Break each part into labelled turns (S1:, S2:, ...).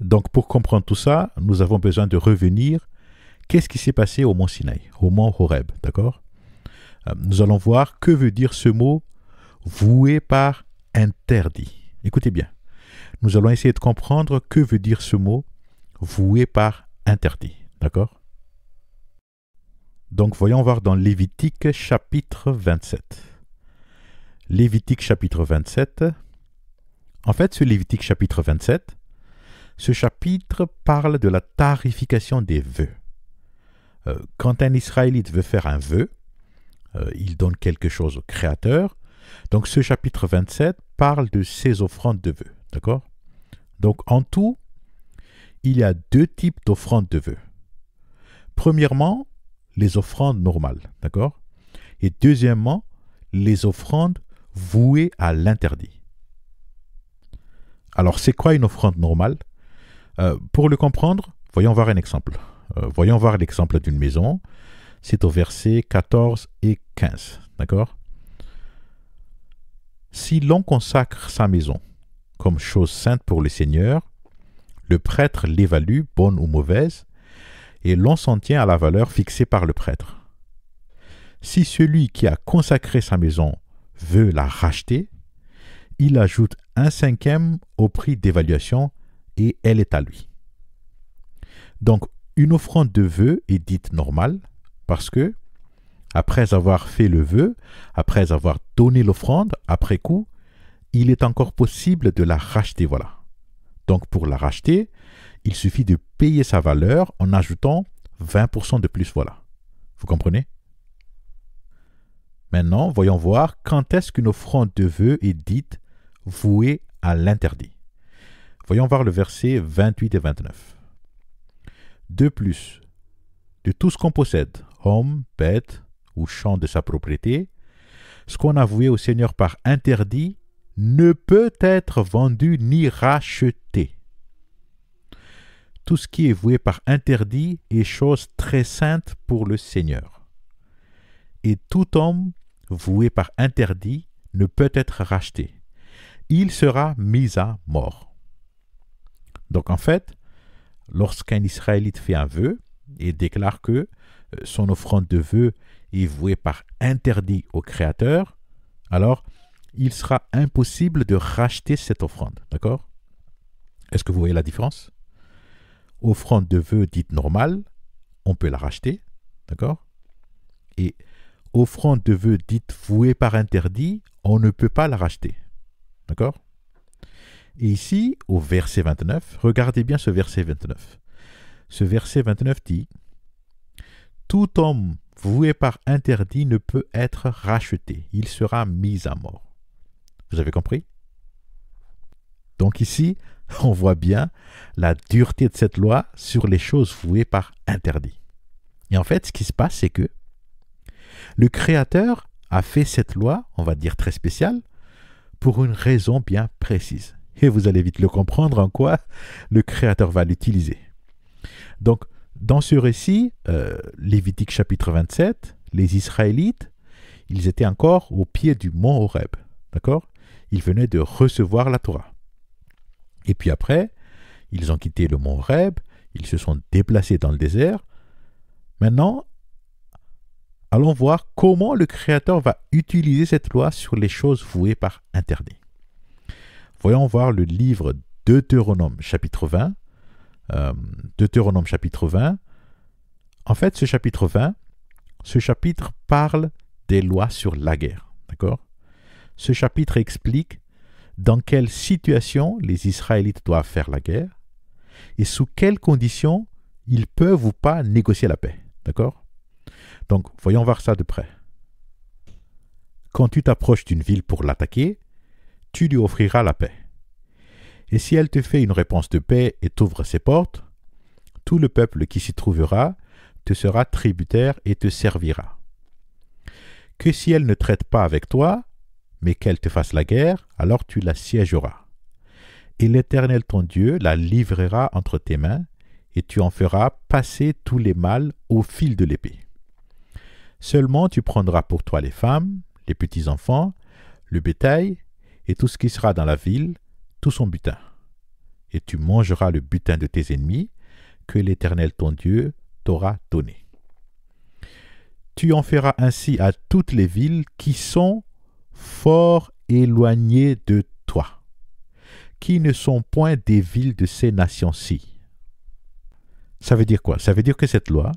S1: Donc pour comprendre tout ça, nous avons besoin de revenir. Qu'est-ce qui s'est passé au mont Sinaï, au mont Horeb, d'accord euh, Nous allons voir que veut dire ce mot voué par interdit. Écoutez bien. Nous allons essayer de comprendre que veut dire ce mot voué par interdit, d'accord Donc voyons voir dans Lévitique chapitre 27. Lévitique chapitre 27. En fait, ce Lévitique chapitre 27, ce chapitre parle de la tarification des vœux. Euh, quand un Israélite veut faire un vœu, euh, il donne quelque chose au Créateur. Donc ce chapitre 27 parle de ces offrandes de vœux. D'accord Donc en tout, il y a deux types d'offrandes de vœux. Premièrement, les offrandes normales. D'accord Et deuxièmement, les offrandes vouées à l'interdit. Alors c'est quoi une offrande normale euh, pour le comprendre, voyons voir un exemple. Euh, voyons voir l'exemple d'une maison. C'est au verset 14 et 15. D'accord Si l'on consacre sa maison comme chose sainte pour le Seigneur, le prêtre l'évalue, bonne ou mauvaise, et l'on s'en tient à la valeur fixée par le prêtre. Si celui qui a consacré sa maison veut la racheter, il ajoute un cinquième au prix d'évaluation et elle est à lui. Donc, une offrande de vœux est dite normale parce que, après avoir fait le vœu, après avoir donné l'offrande, après coup, il est encore possible de la racheter, voilà. Donc, pour la racheter, il suffit de payer sa valeur en ajoutant 20% de plus, voilà. Vous comprenez Maintenant, voyons voir quand est-ce qu'une offrande de vœux est dite vouée à l'interdit. Voyons voir le verset 28 et 29. De plus, de tout ce qu'on possède, homme, bête ou champ de sa propriété, ce qu'on a voué au Seigneur par interdit ne peut être vendu ni racheté. Tout ce qui est voué par interdit est chose très sainte pour le Seigneur. Et tout homme voué par interdit ne peut être racheté. Il sera mis à mort. Donc en fait, lorsqu'un Israélite fait un vœu et déclare que euh, son offrande de vœu est vouée par interdit au Créateur, alors il sera impossible de racheter cette offrande. D'accord Est-ce que vous voyez la différence Offrande de vœu dite normale, on peut la racheter. D'accord Et offrande de vœu dite vouée par interdit, on ne peut pas la racheter. D'accord et ici, au verset 29, regardez bien ce verset 29. Ce verset 29 dit Tout homme voué par interdit ne peut être racheté, il sera mis à mort. Vous avez compris Donc ici, on voit bien la dureté de cette loi sur les choses vouées par interdit. Et en fait, ce qui se passe, c'est que le Créateur a fait cette loi, on va dire très spéciale, pour une raison bien précise. Et vous allez vite le comprendre en quoi le Créateur va l'utiliser. Donc, dans ce récit, euh, Lévitique chapitre 27, les Israélites, ils étaient encore au pied du mont Horeb. D'accord Ils venaient de recevoir la Torah. Et puis après, ils ont quitté le mont Horeb, ils se sont déplacés dans le désert. Maintenant, allons voir comment le Créateur va utiliser cette loi sur les choses vouées par interdit. Voyons voir le livre Deutéronome chapitre 20. Euh, Deutéronome chapitre 20. En fait, ce chapitre 20, ce chapitre parle des lois sur la guerre. D'accord Ce chapitre explique dans quelle situation les Israélites doivent faire la guerre et sous quelles conditions ils peuvent ou pas négocier la paix. D'accord Donc, voyons voir ça de près. Quand tu t'approches d'une ville pour l'attaquer, tu lui offriras la paix. Et si elle te fait une réponse de paix et t'ouvre ses portes, tout le peuple qui s'y trouvera te sera tributaire et te servira. Que si elle ne traite pas avec toi, mais qu'elle te fasse la guerre, alors tu la siégeras. Et l'Éternel ton Dieu la livrera entre tes mains, et tu en feras passer tous les mâles au fil de l'épée. Seulement tu prendras pour toi les femmes, les petits-enfants, le bétail, et tout ce qui sera dans la ville, tout son butin. Et tu mangeras le butin de tes ennemis que l'Éternel ton Dieu t'aura donné. Tu en feras ainsi à toutes les villes qui sont fort éloignées de toi, qui ne sont point des villes de ces nations-ci. Ça veut dire quoi Ça veut dire que cette loi,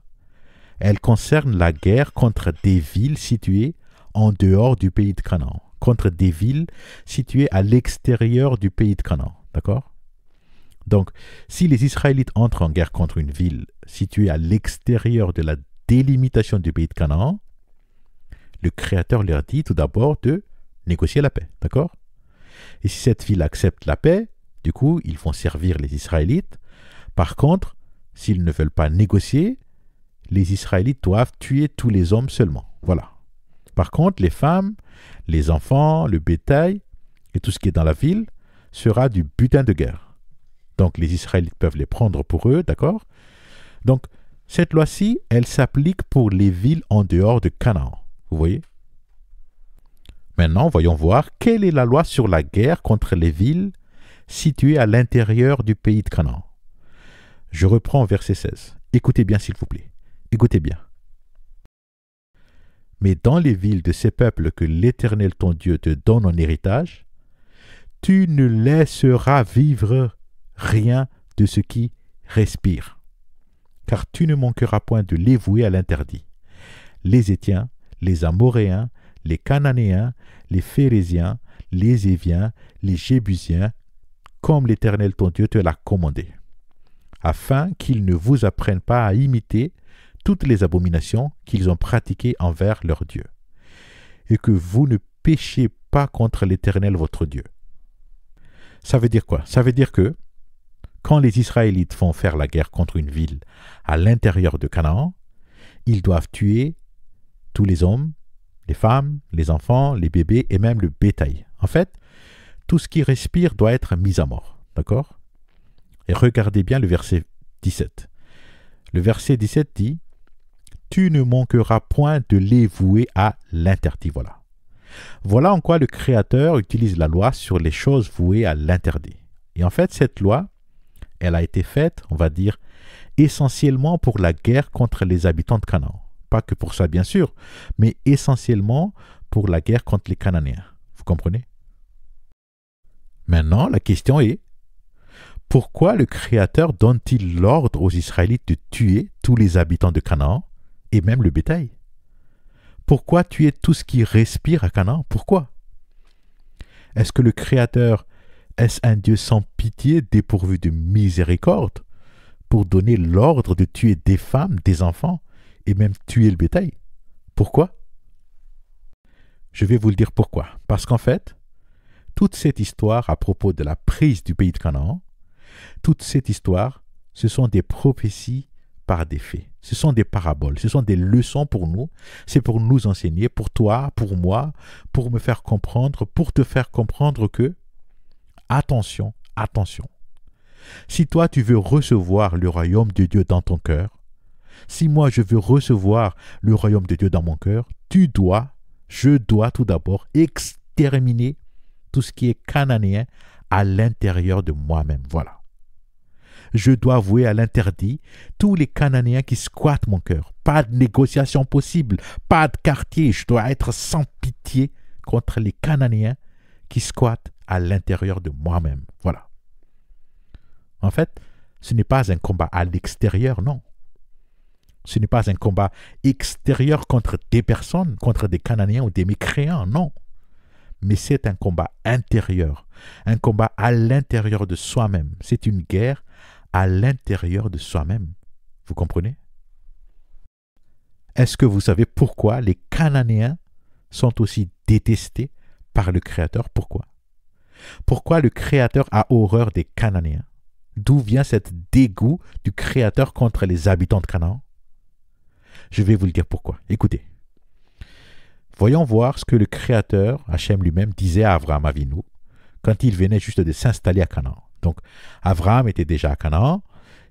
S1: elle concerne la guerre contre des villes situées en dehors du pays de Canaan contre des villes situées à l'extérieur du pays de Canaan. D'accord Donc, si les Israélites entrent en guerre contre une ville située à l'extérieur de la délimitation du pays de Canaan, le Créateur leur dit tout d'abord de négocier la paix. D'accord Et si cette ville accepte la paix, du coup, ils vont servir les Israélites. Par contre, s'ils ne veulent pas négocier, les Israélites doivent tuer tous les hommes seulement. Voilà. Par contre, les femmes les enfants, le bétail et tout ce qui est dans la ville sera du butin de guerre. Donc les Israélites peuvent les prendre pour eux, d'accord Donc cette loi-ci, elle s'applique pour les villes en dehors de Canaan. Vous voyez Maintenant, voyons voir quelle est la loi sur la guerre contre les villes situées à l'intérieur du pays de Canaan. Je reprends verset 16. Écoutez bien, s'il vous plaît. Écoutez bien mais dans les villes de ces peuples que l'Éternel ton Dieu te donne en héritage, tu ne laisseras vivre rien de ce qui respire, car tu ne manqueras point de les vouer à l'interdit. Les Étiens, les Amoréens, les Cananéens, les Phérésiens, les Éviens, les Jébusiens, comme l'Éternel ton Dieu te l'a commandé, afin qu'ils ne vous apprennent pas à imiter toutes les abominations qu'ils ont pratiquées envers leur Dieu, et que vous ne péchez pas contre l'Éternel votre Dieu. Ça veut dire quoi Ça veut dire que quand les Israélites font faire la guerre contre une ville à l'intérieur de Canaan, ils doivent tuer tous les hommes, les femmes, les enfants, les bébés et même le bétail. En fait, tout ce qui respire doit être mis à mort. D'accord Et regardez bien le verset 17. Le verset 17 dit tu ne manqueras point de les vouer à l'interdit. Voilà. Voilà en quoi le Créateur utilise la loi sur les choses vouées à l'interdit. Et en fait, cette loi, elle a été faite, on va dire, essentiellement pour la guerre contre les habitants de Canaan. Pas que pour ça, bien sûr, mais essentiellement pour la guerre contre les Cananéens. Vous comprenez Maintenant, la question est, pourquoi le Créateur donne-t-il l'ordre aux Israélites de tuer tous les habitants de Canaan et même le bétail Pourquoi tuer tout ce qui respire à Canaan Pourquoi Est-ce que le Créateur est-ce un Dieu sans pitié, dépourvu de miséricorde, pour donner l'ordre de tuer des femmes, des enfants, et même tuer le bétail Pourquoi Je vais vous le dire pourquoi. Parce qu'en fait, toute cette histoire à propos de la prise du pays de Canaan, toute cette histoire, ce sont des prophéties par des faits. Ce sont des paraboles, ce sont des leçons pour nous, c'est pour nous enseigner, pour toi, pour moi, pour me faire comprendre, pour te faire comprendre que, attention, attention, si toi tu veux recevoir le royaume de Dieu dans ton cœur, si moi je veux recevoir le royaume de Dieu dans mon cœur, tu dois, je dois tout d'abord exterminer tout ce qui est cananéen à l'intérieur de moi-même. Voilà je dois vouer à l'interdit tous les Cananéens qui squattent mon cœur. Pas de négociation possible, pas de quartier, je dois être sans pitié contre les Cananéens qui squattent à l'intérieur de moi-même. Voilà. En fait, ce n'est pas un combat à l'extérieur, non. Ce n'est pas un combat extérieur contre des personnes, contre des Cananéens ou des mécréants, non. Mais c'est un combat intérieur, un combat à l'intérieur de soi-même. C'est une guerre à l'intérieur de soi-même. Vous comprenez Est-ce que vous savez pourquoi les Cananéens sont aussi détestés par le Créateur Pourquoi Pourquoi le Créateur a horreur des Cananéens D'où vient cet dégoût du Créateur contre les habitants de Canaan Je vais vous le dire pourquoi. Écoutez. Voyons voir ce que le Créateur, Hachem lui-même, disait à Abraham Avinu quand il venait juste de s'installer à Canaan. Donc Abraham était déjà à Canaan,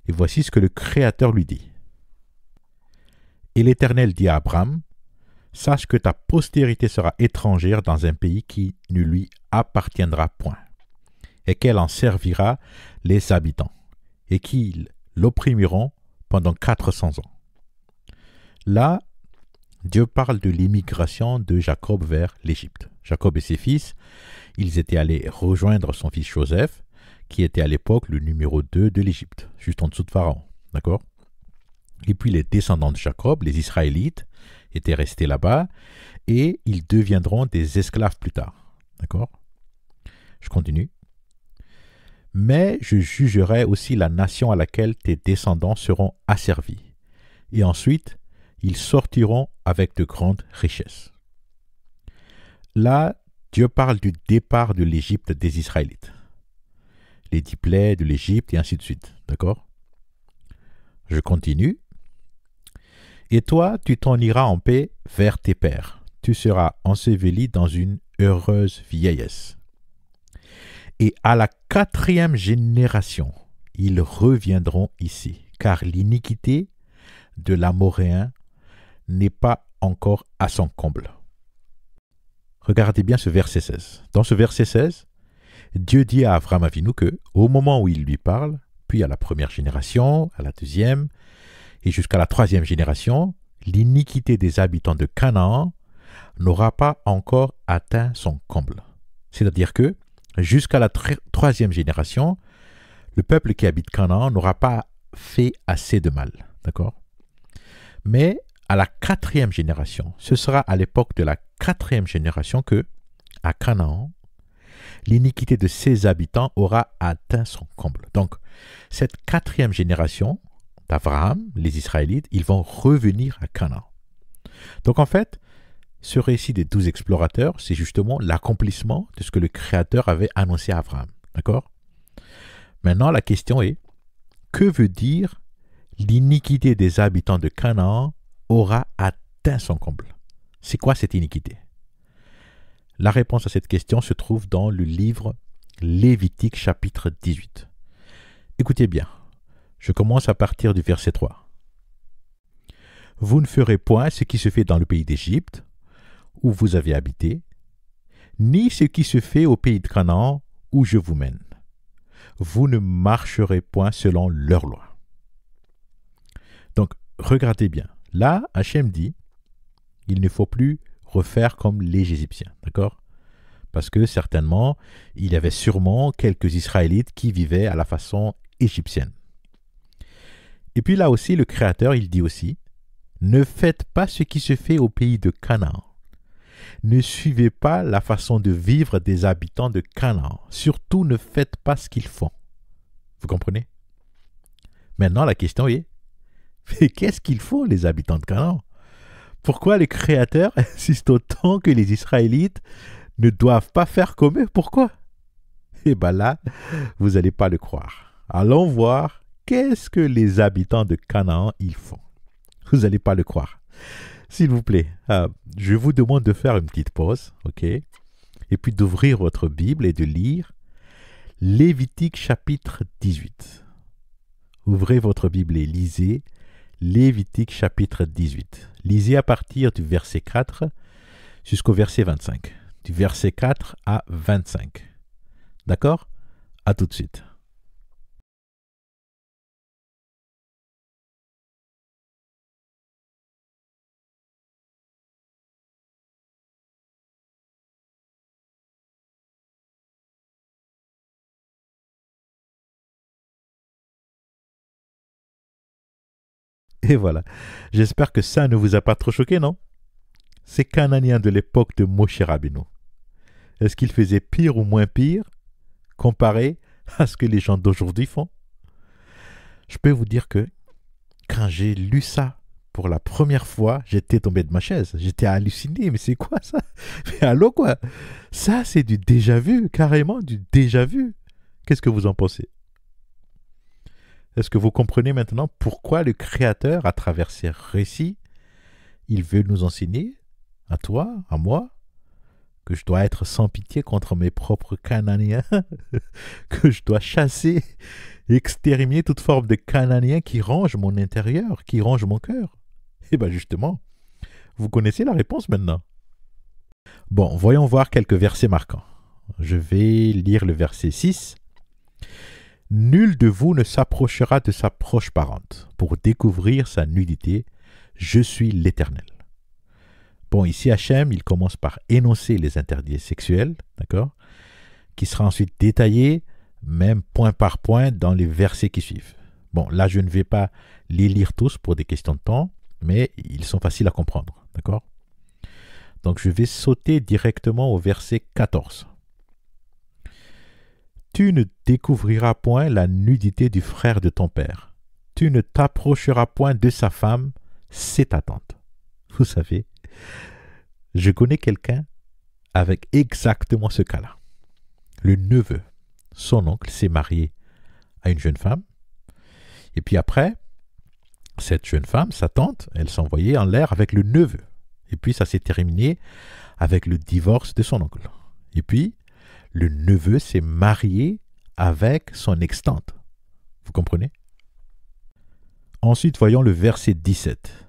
S1: et voici ce que le Créateur lui dit. Et l'Éternel dit à Abraham, Sache que ta postérité sera étrangère dans un pays qui ne lui appartiendra point, et qu'elle en servira les habitants, et qu'ils l'opprimeront pendant 400 ans. Là, Dieu parle de l'immigration de Jacob vers l'Égypte. Jacob et ses fils, ils étaient allés rejoindre son fils Joseph, qui était à l'époque le numéro 2 de l'Égypte, juste en dessous de Pharaon. D'accord Et puis les descendants de Jacob, les Israélites, étaient restés là-bas et ils deviendront des esclaves plus tard. D'accord Je continue. Mais je jugerai aussi la nation à laquelle tes descendants seront asservis. Et ensuite, ils sortiront avec de grandes richesses. Là, Dieu parle du départ de l'Égypte des Israélites les de l'Égypte et ainsi de suite. D'accord Je continue. Et toi, tu t'en iras en paix vers tes pères. Tu seras enseveli dans une heureuse vieillesse. Et à la quatrième génération, ils reviendront ici, car l'iniquité de l'Amoréen n'est pas encore à son comble. Regardez bien ce verset 16. Dans ce verset 16, Dieu dit à Abraham Avinu que, au moment où il lui parle, puis à la première génération, à la deuxième, et jusqu'à la troisième génération, l'iniquité des habitants de Canaan n'aura pas encore atteint son comble. C'est-à-dire que, jusqu'à la troisième génération, le peuple qui habite Canaan n'aura pas fait assez de mal. D'accord Mais à la quatrième génération, ce sera à l'époque de la quatrième génération que, à Canaan, l'iniquité de ses habitants aura atteint son comble. Donc, cette quatrième génération d'Abraham, les Israélites, ils vont revenir à Canaan. Donc, en fait, ce récit des douze explorateurs, c'est justement l'accomplissement de ce que le Créateur avait annoncé à Abraham. D'accord Maintenant, la question est, que veut dire l'iniquité des habitants de Canaan aura atteint son comble C'est quoi cette iniquité la réponse à cette question se trouve dans le livre Lévitique chapitre 18. Écoutez bien, je commence à partir du verset 3. Vous ne ferez point ce qui se fait dans le pays d'Égypte, où vous avez habité, ni ce qui se fait au pays de Canaan, où je vous mène. Vous ne marcherez point selon leur loi. Donc, regardez bien. Là, Hachem dit, il ne faut plus faire comme les Égyptiens, d'accord Parce que certainement, il y avait sûrement quelques Israélites qui vivaient à la façon égyptienne. Et puis là aussi, le Créateur, il dit aussi, ne faites pas ce qui se fait au pays de Canaan. Ne suivez pas la façon de vivre des habitants de Canaan. Surtout, ne faites pas ce qu'ils font. Vous comprenez Maintenant, la question est, qu'est-ce qu'ils font les habitants de Canaan pourquoi les créateurs insistent autant que les Israélites ne doivent pas faire comme eux Pourquoi Eh bien là, vous n'allez pas le croire. Allons voir qu'est-ce que les habitants de Canaan y font. Vous n'allez pas le croire. S'il vous plaît, euh, je vous demande de faire une petite pause, ok Et puis d'ouvrir votre Bible et de lire Lévitique chapitre 18. Ouvrez votre Bible et lisez Lévitique chapitre 18. Lisez à partir du verset 4 jusqu'au verset 25. Du verset 4 à 25. D'accord À tout de suite. Et voilà. J'espère que ça ne vous a pas trop choqué, non C'est Cananiens de l'époque de Moshe Rabino. est-ce qu'il faisait pire ou moins pire comparé à ce que les gens d'aujourd'hui font Je peux vous dire que quand j'ai lu ça pour la première fois, j'étais tombé de ma chaise. J'étais halluciné. Mais c'est quoi ça Mais allô quoi Ça, c'est du déjà vu, carrément du déjà vu. Qu'est-ce que vous en pensez est-ce que vous comprenez maintenant pourquoi le Créateur, à travers ces récits, il veut nous enseigner, à toi, à moi, que je dois être sans pitié contre mes propres Cananiens, que je dois chasser, exterminer toute forme de Cananien qui range mon intérieur, qui range mon cœur Eh bien justement, vous connaissez la réponse maintenant. Bon, voyons voir quelques versets marquants. Je vais lire le verset 6. Nul de vous ne s'approchera de sa proche parente pour découvrir sa nudité. Je suis l'Éternel. Bon, ici, Hachem, il commence par énoncer les interdits sexuels, d'accord Qui sera ensuite détaillé, même point par point, dans les versets qui suivent. Bon, là, je ne vais pas les lire tous pour des questions de temps, mais ils sont faciles à comprendre, d'accord Donc, je vais sauter directement au verset 14. Tu ne découvriras point la nudité du frère de ton père. Tu ne t'approcheras point de sa femme, c'est ta tante. Vous savez, je connais quelqu'un avec exactement ce cas-là. Le neveu, son oncle, s'est marié à une jeune femme. Et puis après, cette jeune femme, sa tante, elle s'envoyait en l'air avec le neveu. Et puis ça s'est terminé avec le divorce de son oncle. Et puis, le neveu s'est marié avec son extante. Vous comprenez Ensuite, voyons le verset 17.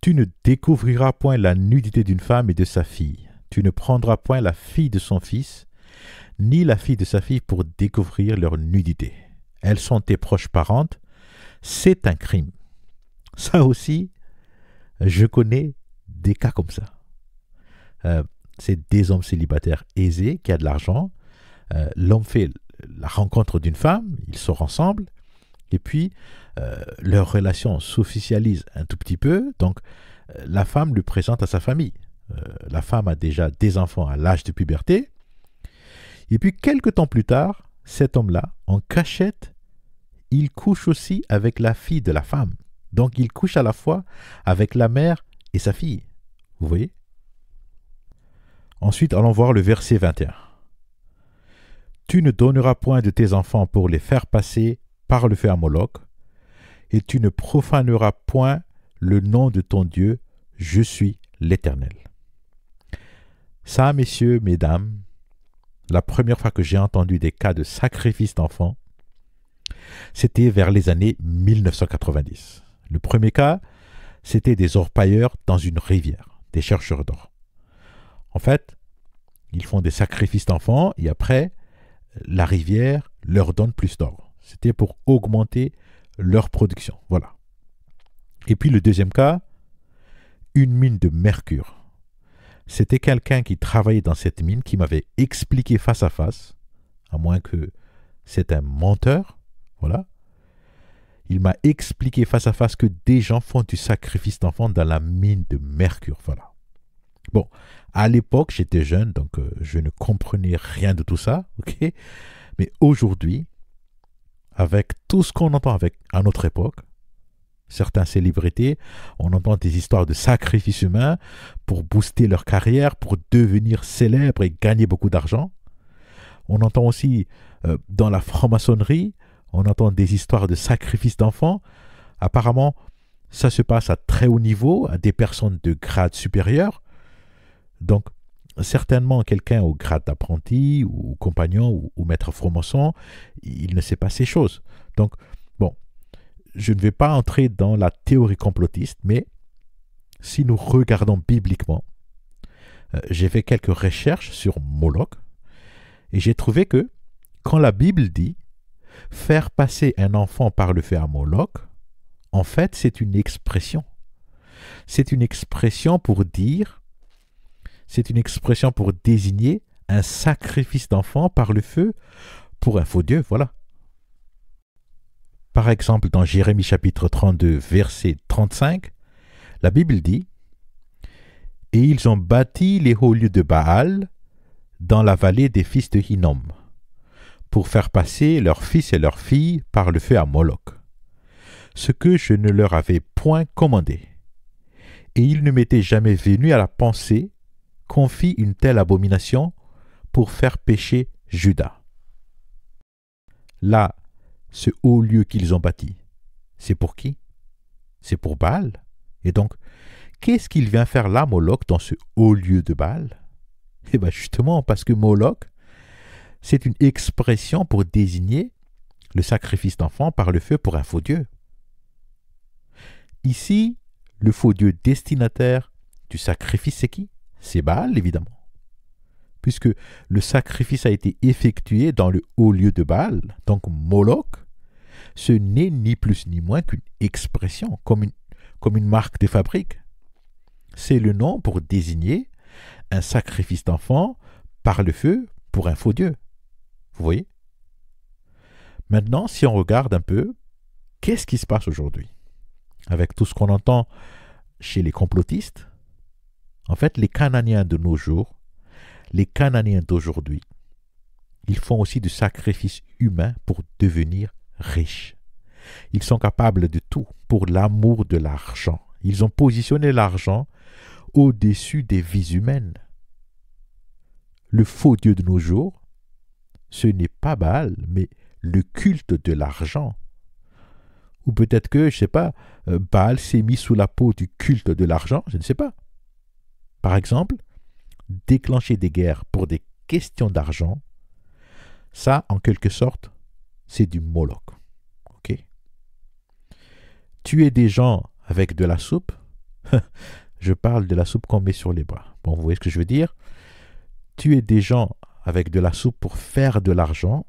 S1: Tu ne découvriras point la nudité d'une femme et de sa fille. Tu ne prendras point la fille de son fils, ni la fille de sa fille pour découvrir leur nudité. Elles sont tes proches parentes. C'est un crime. Ça aussi, je connais des cas comme ça. Euh, c'est des hommes célibataires aisés qui a de l'argent. Euh, l'homme fait la rencontre d'une femme, ils sortent ensemble, et puis euh, leur relation s'officialise un tout petit peu. Donc euh, la femme lui présente à sa famille. la femme a déjà des enfants à l'âge de puberté. Et puis quelques temps plus tard, cet homme-là, en cachette, il couche aussi avec la fille de la femme. Donc il couche à la fois avec la mère et sa fille. Vous voyez Ensuite, allons voir le verset 21. Tu ne donneras point de tes enfants pour les faire passer par le feu à Moloch, et tu ne profaneras point le nom de ton Dieu, je suis l'Éternel. Ça, messieurs, mesdames, la première fois que j'ai entendu des cas de sacrifice d'enfants, c'était vers les années 1990. Le premier cas, c'était des orpailleurs dans une rivière, des chercheurs d'or. En fait, ils font des sacrifices d'enfants et après, la rivière leur donne plus d'or. C'était pour augmenter leur production. Voilà. Et puis le deuxième cas, une mine de mercure. C'était quelqu'un qui travaillait dans cette mine qui m'avait expliqué face à face, à moins que c'est un menteur, voilà. Il m'a expliqué face à face que des gens font du sacrifice d'enfants dans la mine de mercure, voilà. Bon, à l'époque, j'étais jeune, donc euh, je ne comprenais rien de tout ça, ok Mais aujourd'hui, avec tout ce qu'on entend avec, à notre époque, certains célébrités, on entend des histoires de sacrifices humains pour booster leur carrière, pour devenir célèbre et gagner beaucoup d'argent. On entend aussi euh, dans la franc-maçonnerie, on entend des histoires de sacrifices d'enfants. Apparemment, ça se passe à très haut niveau, à des personnes de grade supérieur, donc, certainement quelqu'un au grade d'apprenti ou compagnon ou, maître franc il ne sait pas ces choses. Donc, bon, je ne vais pas entrer dans la théorie complotiste, mais si nous regardons bibliquement, euh, j'ai fait quelques recherches sur Moloch et j'ai trouvé que quand la Bible dit faire passer un enfant par le fer à Moloch, en fait, c'est une expression. C'est une expression pour dire c'est une expression pour désigner un sacrifice d'enfant par le feu pour un faux Dieu, voilà. Par exemple, dans Jérémie chapitre 32, verset 35, la Bible dit Et ils ont bâti les hauts lieux de Baal dans la vallée des fils de Hinnom, pour faire passer leurs fils et leurs filles par le feu à Moloch, ce que je ne leur avais point commandé. Et ils ne m'étaient jamais venus à la pensée confie une telle abomination pour faire pécher Judas. Là, ce haut lieu qu'ils ont bâti, c'est pour qui C'est pour Baal. Et donc, qu'est-ce qu'il vient faire là, Moloch, dans ce haut lieu de Baal Eh bien justement, parce que Moloch, c'est une expression pour désigner le sacrifice d'enfants par le feu pour un faux Dieu. Ici, le faux Dieu destinataire du sacrifice, c'est qui c'est Baal, évidemment. Puisque le sacrifice a été effectué dans le haut lieu de Baal, donc Moloch, ce n'est ni plus ni moins qu'une expression, comme une, marque de fabrique. C'est le nom pour désigner un sacrifice d'enfant par le feu pour un faux Dieu. Vous voyez Maintenant, si on regarde un peu, qu'est-ce qui se passe aujourd'hui Avec tout ce qu'on entend chez les complotistes, en fait, les Cananiens de nos jours, les Cananiens d'aujourd'hui, ils font aussi des sacrifices humains pour devenir riches. Ils sont capables de tout pour l'amour de l'argent. Ils ont positionné l'argent au-dessus des vies humaines. Le faux Dieu de nos jours, ce n'est pas Baal, mais le culte de l'argent. Ou peut-être que, je ne sais pas, euh, Baal s'est mis sous la peau du culte de l'argent, je ne sais pas. Par exemple, déclencher des guerres pour des questions d'argent, ça, en quelque sorte, c'est du Moloch. Tuer des gens avec de la soupe, je parle de la soupe qu'on met sur les bras. Bon, vous voyez ce que je veux dire Tuer des gens avec de la soupe pour faire de l'argent,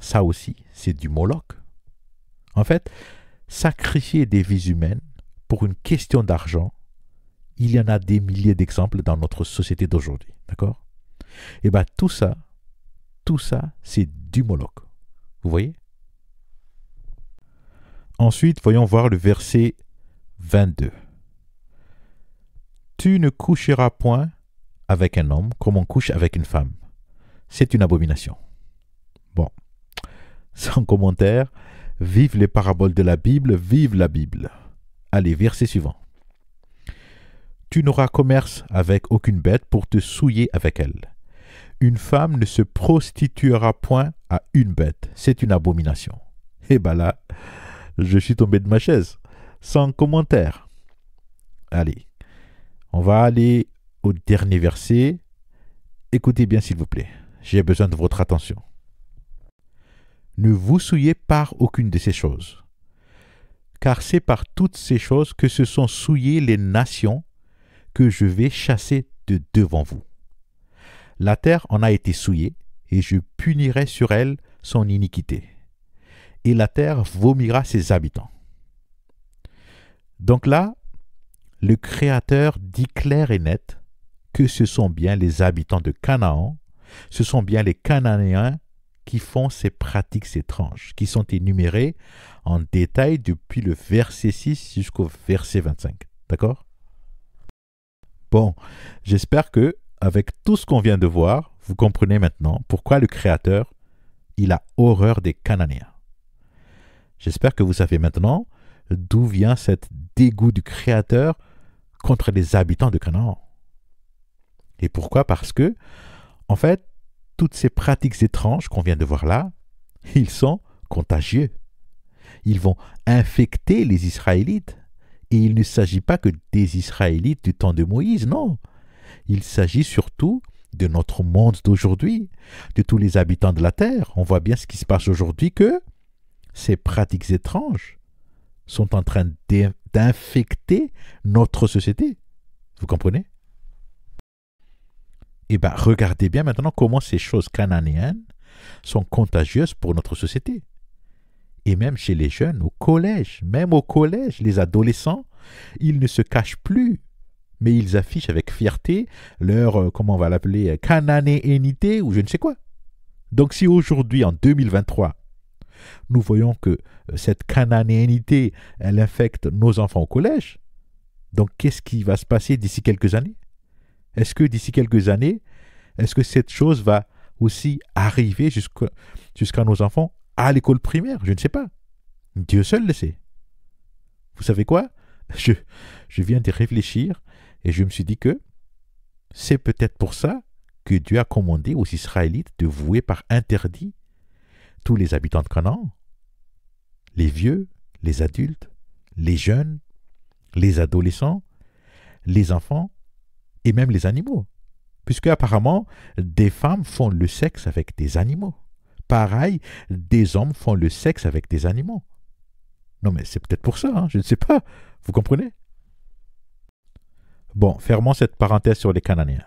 S1: ça aussi, c'est du Moloch. En fait, sacrifier des vies humaines pour une question d'argent, il y en a des milliers d'exemples dans notre société d'aujourd'hui. D'accord Eh bien, tout ça, tout ça, c'est du Moloch. Vous voyez Ensuite, voyons voir le verset 22. Tu ne coucheras point avec un homme comme on couche avec une femme. C'est une abomination. Bon. Sans commentaire, vive les paraboles de la Bible, vive la Bible. Allez, verset suivant tu n'auras commerce avec aucune bête pour te souiller avec elle. Une femme ne se prostituera point à une bête. C'est une abomination. Eh ben là, je suis tombé de ma chaise. Sans commentaire. Allez, on va aller au dernier verset. Écoutez bien, s'il vous plaît. J'ai besoin de votre attention. Ne vous souillez par aucune de ces choses. Car c'est par toutes ces choses que se sont souillées les nations que je vais chasser de devant vous. La terre en a été souillée, et je punirai sur elle son iniquité. Et la terre vomira ses habitants. Donc là, le Créateur dit clair et net que ce sont bien les habitants de Canaan, ce sont bien les Cananéens qui font ces pratiques étranges, qui sont énumérées en détail depuis le verset 6 jusqu'au verset 25. D'accord Bon, j'espère que avec tout ce qu'on vient de voir, vous comprenez maintenant pourquoi le Créateur, il a horreur des Cananéens. J'espère que vous savez maintenant d'où vient cet dégoût du Créateur contre les habitants de Canaan. Et pourquoi Parce que, en fait, toutes ces pratiques étranges qu'on vient de voir là, ils sont contagieux. Ils vont infecter les Israélites. Et il ne s'agit pas que des Israélites du temps de Moïse, non. Il s'agit surtout de notre monde d'aujourd'hui, de tous les habitants de la terre. On voit bien ce qui se passe aujourd'hui que ces pratiques étranges sont en train d'infecter notre société. Vous comprenez Eh bien, regardez bien maintenant comment ces choses cananéennes sont contagieuses pour notre société et même chez les jeunes, au collège, même au collège, les adolescents, ils ne se cachent plus, mais ils affichent avec fierté leur, euh, comment on va l'appeler, euh, cananéennité ou je ne sais quoi. Donc si aujourd'hui, en 2023, nous voyons que euh, cette cananéenité, elle infecte nos enfants au collège, donc qu'est-ce qui va se passer d'ici quelques années Est-ce que d'ici quelques années, est-ce que cette chose va aussi arriver jusqu'à nos enfants à l'école primaire, je ne sais pas. Dieu seul le sait. Vous savez quoi je, je viens de réfléchir et je me suis dit que c'est peut-être pour ça que Dieu a commandé aux Israélites de vouer par interdit tous les habitants de Canaan, les vieux, les adultes, les jeunes, les adolescents, les enfants et même les animaux, puisque apparemment des femmes font le sexe avec des animaux pareil, des hommes font le sexe avec des animaux. Non, mais c'est peut-être pour ça, hein, je ne sais pas. Vous comprenez Bon, fermons cette parenthèse sur les Cananiens.